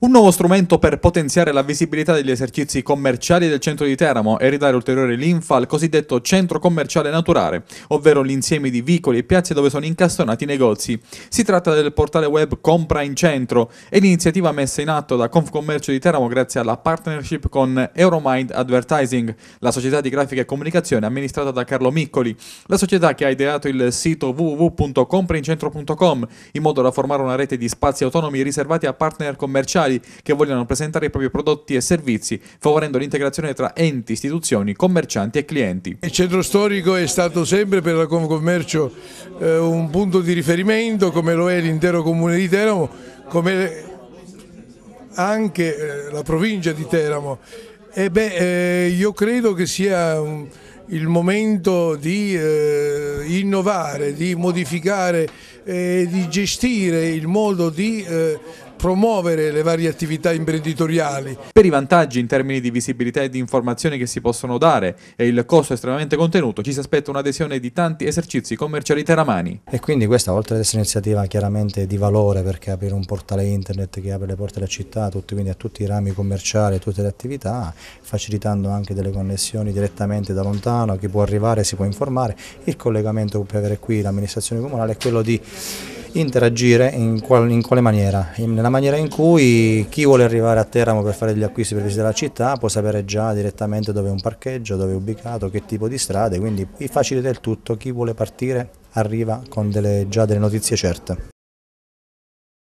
Un nuovo strumento per potenziare la visibilità degli esercizi commerciali del centro di Teramo e ridare ulteriore linfa al cosiddetto centro commerciale naturale, ovvero l'insieme di vicoli e piazze dove sono incastonati i negozi. Si tratta del portale web Compra in Centro e l'iniziativa messa in atto da Confcommercio di Teramo grazie alla partnership con Euromind Advertising, la società di grafica e comunicazione amministrata da Carlo Miccoli, la società che ha ideato il sito www.compraincentro.com in modo da formare una rete di spazi autonomi riservati a partner commerciali commerciali che vogliono presentare i propri prodotti e servizi, favorendo l'integrazione tra enti, istituzioni, commercianti e clienti. Il centro storico è stato sempre per la Confcommercio eh, un punto di riferimento, come lo è l'intero comune di Teramo, come anche eh, la provincia di Teramo. E beh, eh, io credo che sia un, il momento di eh, innovare, di modificare, eh, di gestire il modo di eh, promuovere le varie attività imprenditoriali. Per i vantaggi in termini di visibilità e di informazioni che si possono dare e il costo estremamente contenuto ci si aspetta un'adesione di tanti esercizi commerciali teramani. E quindi questa oltre ad essere un'iniziativa chiaramente di valore perché aprire un portale internet che apre le porte della città tutti, quindi a tutti i rami commerciali, e tutte le attività, facilitando anche delle connessioni direttamente da lontano, chi può arrivare si può informare, il collegamento che avere qui l'amministrazione comunale è quello di interagire in, qual, in quale maniera? In, nella maniera in cui chi vuole arrivare a Teramo per fare degli acquisti per visitare la città può sapere già direttamente dove è un parcheggio, dove è ubicato, che tipo di strade, quindi è facile del tutto, chi vuole partire arriva con delle, già delle notizie certe.